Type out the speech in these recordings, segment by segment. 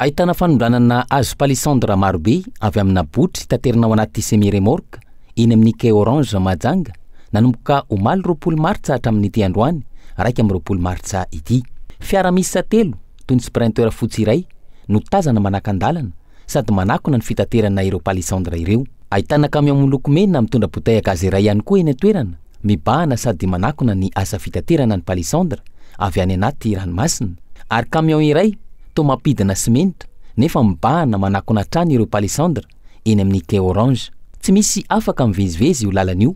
ahitana fanondranana azo palissandra marobe avy amina botry taterina ao anatyy semi remork ey amin'ny anah oashaain'nytdayamatstny syrinte fots iay nozana anakan-dalana sady manakona ny fitaterana ireo palisandre ireo ahitana kamion miloko mena mitondra botaaka azy iray ihany koa eny antoerana mibahana sady manakona ny aza fitaterana ny palisandra avy any anatyranomainayaion y mampidina sementra nefa mibahana manakona trany ireo palesandra eny amin'ny kay orange tsy misy afaka mvezivezy o lalanio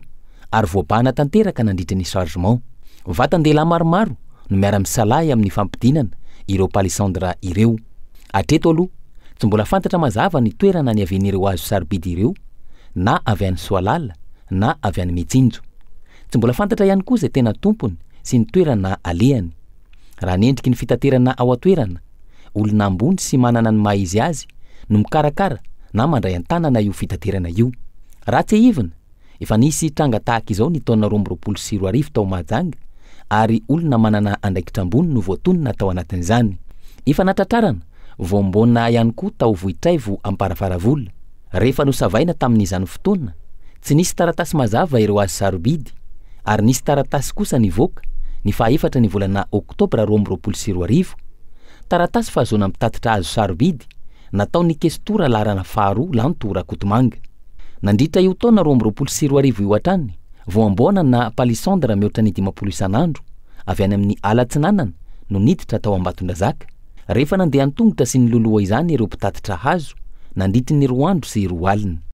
ary voabahana tanteraka nandritrany cargement atandelahy maromaro no miara-misalahy amin'ny fampidinana ireopalesandra ireoeoh tsy mbola fantatra mazava ny toerana ny aven'ireo azysarbidy ireo na ay any sala na aanyiayaea syyaaahedriky ny fitaterana aatoerana olona ambony sy manana ny maha izy azy no mikarakara na mandray an-tanana io fitaterana io raha tsina efa nisy trangatahakazao ntonarorolosritay olona manana adaikitra mbony notonnataoanatzyanboa yktaai parafaraa rehefa no savaina tamin'nyizany fotona tsy nisy taratasy mazava ireo azy sarobiyymropolosiroai karatasy fahazoana mpitatitra azo sarobidy nataony kestora larana faharoa lanto rakotomanga nandriitra io taona ro amraolo sroaario io an-trany voamboana na palisandra mihoatra ny dimapoloisanandro avy any amin'ny alatsinanana no niditra tao ambaton-dra zaka rehefa nandeha nytongotra sy nyloloa izany ireo mpitatitra azo nandriti ny roa andro sy roa aliny